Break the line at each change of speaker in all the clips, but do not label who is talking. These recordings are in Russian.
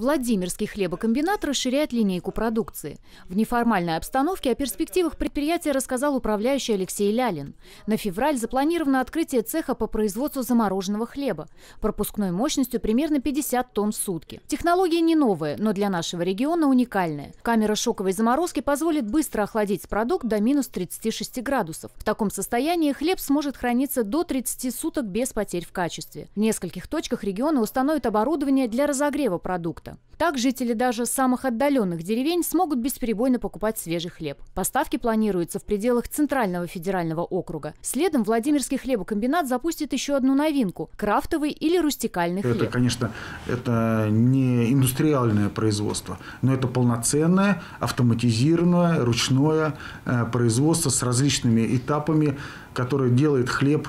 Владимирский хлебокомбинат расширяет линейку продукции. В неформальной обстановке о перспективах предприятия рассказал управляющий Алексей Лялин. На февраль запланировано открытие цеха по производству замороженного хлеба, пропускной мощностью примерно 50 тонн в сутки. Технология не новая, но для нашего региона уникальная. Камера шоковой заморозки позволит быстро охладить продукт до минус 36 градусов. В таком состоянии хлеб сможет храниться до 30 суток без потерь в качестве. В нескольких точках региона установят оборудование для разогрева продукта маркета. Так жители даже самых отдаленных деревень смогут бесперебойно покупать свежий хлеб. Поставки планируются в пределах Центрального федерального округа. Следом Владимирский хлебокомбинат запустит еще одну новинку – крафтовый или рустикальный хлеб. Это,
конечно, это не индустриальное производство, но это полноценное, автоматизированное, ручное э, производство с различными этапами, которое делает хлеб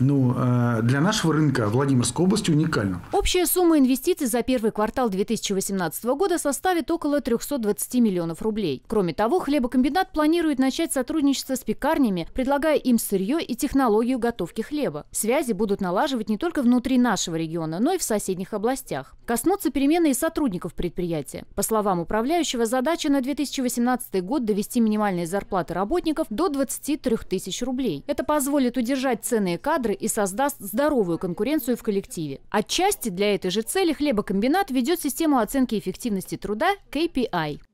ну, а, для нашего рынка Владимирской области уникально.
Общая сумма инвестиций за первый квартал 2018 года составит около 320 миллионов рублей. Кроме того, хлебокомбинат планирует начать сотрудничество с пекарнями, предлагая им сырье и технологию готовки хлеба. Связи будут налаживать не только внутри нашего региона, но и в соседних областях. Коснутся перемены и сотрудников предприятия. По словам управляющего, задача на 2018 год довести минимальные зарплаты работников до 23 тысяч рублей. Это позволит удержать ценные кадры центры и создаст здоровую конкуренцию в коллективе. Отчасти для этой же цели хлебокомбинат ведет систему оценки эффективности труда KPI.